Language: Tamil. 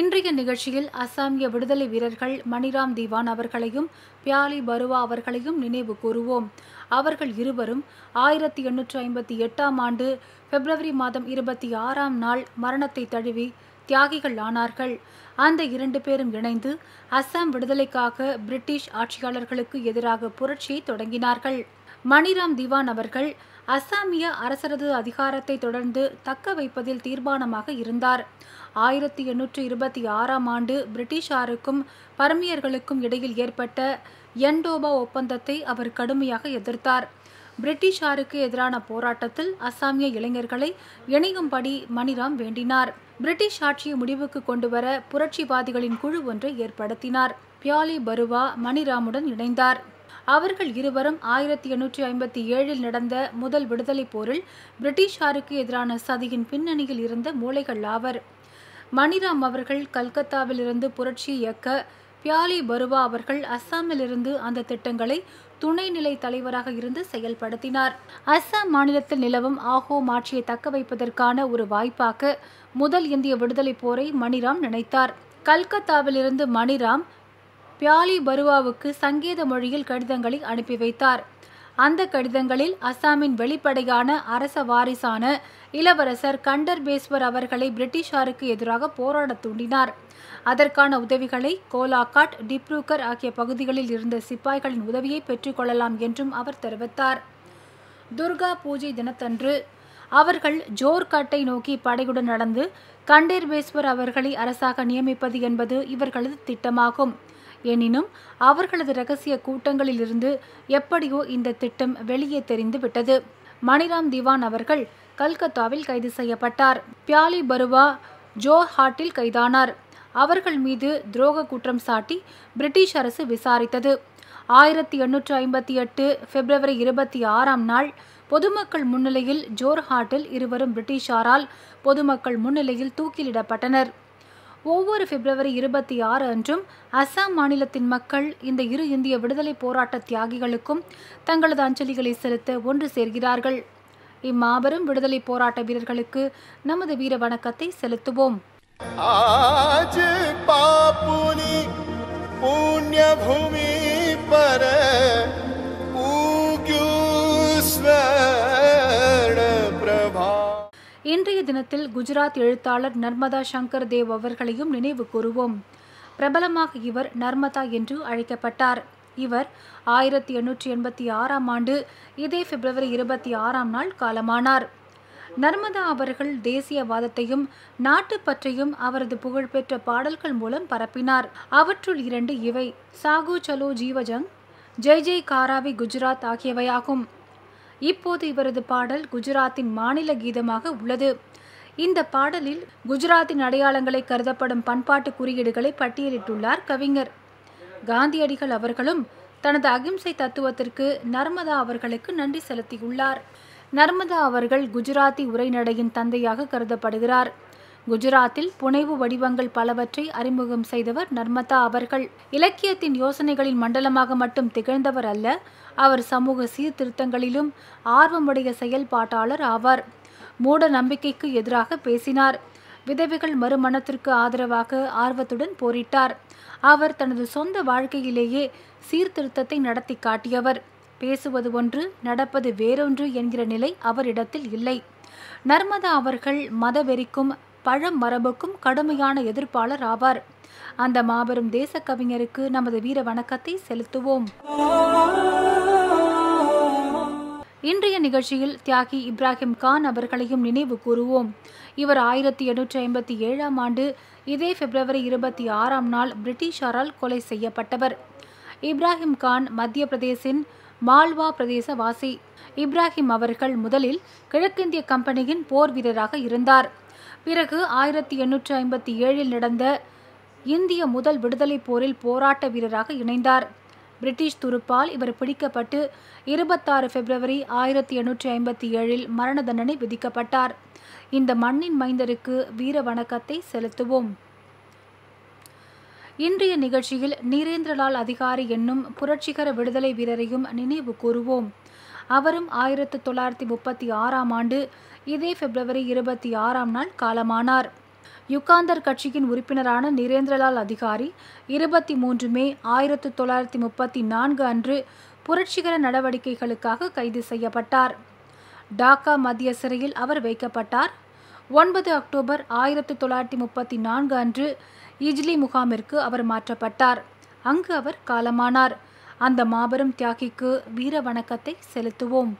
இன்றைய நிகழ்ச்சியில் அசாமிய விடுதலை வீரர்கள் மணிராம் திவான் அவர்களையும் பியாலி பருவா அவர்களையும் நினைவு கூறுவோம் அவர்கள் இருவரும் ஆயிரத்தி எண்ணூற்றி ஐம்பத்தி எட்டாம் ஆண்டு பிப்ரவரி மாதம் இருபத்தி ஆறாம் நாள் மரணத்தை தழுவி தியாகிகள் ஆனார்கள் அந்த இரண்டு பேரும் இணைந்து அசாம் விடுதலைக்காக பிரிட்டிஷ் ஆட்சியாளர்களுக்கு எதிராக புரட்சியை தொடங்கினார்கள் மணிராம் திவான் அவர்கள் அசாமிய அரசரது அதிகாரத்தை தொடர்ந்து தக்க வைப்பதில் தீர்மானமாக இருந்தார் ஆயிரத்தி எண்ணூற்றி இருபத்தி ஆறாம் ஆண்டு பிரிட்டிஷாருக்கும் பர்மியர்களுக்கும் இடையில் ஏற்பட்ட என்டோபா ஒப்பந்தத்தை அவர் கடுமையாக எதிர்த்தார் பிரிட்டிஷாருக்கு எதிரான போராட்டத்தில் அசாமிய இளைஞர்களை இணையும்படி மணிராம் வேண்டினார் பிரிட்டிஷ் ஆட்சியை முடிவுக்கு கொண்டுவர புரட்சிவாதிகளின் குழு ஒன்றை ஏற்படுத்தினார் பியாலி பருவா மணிராமுடன் இணைந்தார் அவர்கள் இருவரும் ஆயிரத்தி எண்ணூற்றி ஐம்பத்தி ஏழில் நடந்த முதல் விடுதலைப் போரில் பிரிட்டிஷாருக்கு எதிரான சதியின் பின்னணியில் இருந்த மூளைகள் ஆவர் மணிராம் அவர்கள் கல்கத்தாவிலிருந்து புரட்சி இயக்க பியாலி பருவா அவர்கள் அஸ்ஸாமிலிருந்து அந்த திட்டங்களை துணைநிலை தலைவராக இருந்து செயல்படுத்தினார் அஸ்ஸாம் மாநிலத்தில் நிலவும் ஆகோ ஆட்சியை தக்க வைப்பதற்கான ஒரு வாய்ப்பாக முதல் இந்திய விடுதலைப் போரை மணிராம் நினைத்தார் கல்கத்தாவிலிருந்து மணிராம் பியாலி பருவாவுக்கு சங்கீத மொழியில் கடிதங்களை அனுப்பி வைத்தார் அந்த கடிதங்களில் அசாமின் வெளிப்படையான அரச வாரிசான இளவரசர் கண்டர்பேஸ்வர் அவர்களை பிரிட்டிஷாருக்கு எதிராக போராடத் தூண்டினார் அதற்கான உதவிகளை கோலாகாட் டிப்ரூகர் ஆகிய பகுதிகளில் இருந்த சிப்பாய்களின் உதவியை பெற்றுக்கொள்ளலாம் என்றும் அவர் தெரிவித்தார் துர்கா பூஜை தினத்தன்று அவர்கள் ஜோர்காட்டை நோக்கி படையுடன் நடந்து கண்டேர்பேஸ்வர் அவர்களை அரசாக நியமிப்பது என்பது இவர்களது திட்டமாகும் எனினும் அவர்களது ரகசிய கூட்டங்களிலிருந்து எப்படியோ இந்த திட்டம் வெளியே தெரிந்து விட்டது மணிராம் திவான் அவர்கள் கல்கத்தாவில் கைது செய்யப்பட்டார் பியாலி பருவா ஜோஹாட்டில் கைதானார் அவர்கள் மீது துரோக குற்றம் சாட்டி பிரிட்டிஷ் அரசு விசாரித்தது ஆயிரத்தி எண்ணூற்று ஐம்பத்தி எட்டு பிப்ரவரி இருபத்தி ஆறாம் நாள் பொதுமக்கள் முன்னிலையில் ஜோர்ஹாட்டில் இருவரும் பிரிட்டிஷாரால் பொதுமக்கள் முன்னிலையில் தூக்கிலிடப்பட்டனர் ஒவ்வொரு பிப்ரவரி இருபத்தி ஆறு அன்றும் அசாம் மாநிலத்தின் மக்கள் இந்த இரு இந்திய விடுதலை போராட்ட தியாகிகளுக்கும் தங்களது அஞ்சலிகளை செலுத்த ஒன்று சேர்கிறார்கள் இம்மாபெரும் விடுதலை போராட்ட வீரர்களுக்கு நமது வீர வணக்கத்தை செலுத்துவோம் பூமி இன்றைய தினத்தில் குஜராத் எழுத்தாளர் நர்மதா சங்கர் தேவ் அவர்களையும் நினைவு கூறுவோம் பிரபலமாக இவர் நர்மதா என்று அழைக்கப்பட்டார் இவர் ஆயிரத்தி எண்ணூற்றி எண்பத்தி ஆறாம் ஆண்டு இதே பிப்ரவரி இருபத்தி ஆறாம் நாள் காலமானார் நர்மதா அவர்கள் தேசியவாதத்தையும் நாட்டு பற்றியும் அவரது புகழ்பெற்ற பாடல்கள் மூலம் பரப்பினார் அவற்றுள் இரண்டு இவை சாகு சலோ ஜீவஜங் ஜெய் ஜெய் காராவி குஜராத் ஆகியவையாகும் இப்போது இவரது பாடல் குஜராத்தின் மாநில கீதமாக உள்ளது இந்த பாடலில் குஜராத்தின் அடையாளங்களை கருதப்படும் பண்பாட்டு குறியீடுகளை பட்டியலிட்டுள்ளார் கவிஞர் காந்தியடிகள் அவர்களும் தனது அகிம்சை தத்துவத்திற்கு நர்மதா அவர்களுக்கு நன்றி செலுத்தியுள்ளார் நர்மதா அவர்கள் குஜராத்தி உரைநடையின் தந்தையாக கருதப்படுகிறார் குஜராத்தில் புனைவு வடிவங்கள் பலவற்றை அறிமுகம் செய்தவர் நர்மதா அவர்கள் இலக்கியத்தின் யோசனைகளின் மண்டலமாக மட்டும் திகழ்ந்தவர் அல்ல அவர் சமூக சீர்திருத்தங்களிலும் ஆர்வமுடைய செயல்பாட்டாளர் ஆவார் மூட நம்பிக்கைக்கு எதிராக பேசினார் விதவைகள் மறுமணத்திற்கு ஆதரவாக ஆர்வத்துடன் போரிட்டார் அவர் தனது சொந்த வாழ்க்கையிலேயே சீர்திருத்தத்தை நடத்தி காட்டியவர் பேசுவது ஒன்று நடப்பது வேறொன்று என்கிற நிலை அவரிடத்தில் இல்லை நர்மதா அவர்கள் மதவெறிக்கும் பழம் மரபுக்கும் கடுமையான எதிர்ப்பாளர் ஆவார் அந்த மாபெரும் தேச கவிஞருக்கு நமது வீர வணக்கத்தை செலுத்துவோம் இன்றைய நிகழ்ச்சியில் தியாகி இப்ராஹிம் கான் அவர்களையும் நினைவு கூறுவோம் இவர் ஆயிரத்தி எண்ணூற்றி ஐம்பத்தி ஏழாம் ஆண்டு இதே பிப்ரவரி இருபத்தி ஆறாம் நாள் பிரிட்டிஷாரால் கொலை செய்யப்பட்டவர் இப்ராஹிம் கான் மத்திய பிரதேசின் மால்வா பிரதேச வாசி இப்ராஹிம் அவர்கள் முதலில் கிழக்கிந்திய கம்பெனியின் போர் வீரராக இருந்தார் பிறகு ஆயிரத்தி எண்ணூற்றி ஐம்பத்தி ஏழில் நடந்த இந்திய முதல் விடுதலை போரில் போராட்ட வீரராக இணைந்தார் பிரிட்டிஷ் துருப்பால் இவர் பிடிக்கப்பட்டு இருபத்தாறு பிப்ரவரி ஆயிரத்தி எண்ணூற்றி ஐம்பத்தி ஏழில் மரண தண்டனை விதிக்கப்பட்டார் இந்த மண்ணின் மைந்தருக்கு வீர வணக்கத்தை செலுத்துவோம் இன்றைய நிகழ்ச்சியில் நீரேந்திரலால் அதிகாரி என்னும் புரட்சிகர விடுதலை வீரரையும் நினைவு கூறுவோம் அவரும் ஆயிரத்து தொள்ளாயிரத்தி முப்பத்தி ஆறாம் ஆண்டு இதே பிப்ரவரி இருபத்தி ஆறாம் நாள் காலமானார் யுகாந்தர் கட்சியின் உறுப்பினரான நிரேந்திரலால் அதிகாரி இருபத்தி மூன்று மே ஆயிரத்தி தொள்ளாயிரத்தி முப்பத்தி நான்கு அன்று புரட்சிகர நடவடிக்கைகளுக்காக கைது செய்யப்பட்டார் டாக்கா மத்திய சிறையில் அவர் வைக்கப்பட்டார் ஒன்பது அக்டோபர் ஆயிரத்தி தொள்ளாயிரத்தி முப்பத்தி நான்கு அன்று இஜ்லி முகாமிற்கு அவர் மாற்றப்பட்டார் அங்கு அவர் காலமானார் அந்த மாபெரும் தியாகிக்கு வீர வணக்கத்தை செலுத்துவோம்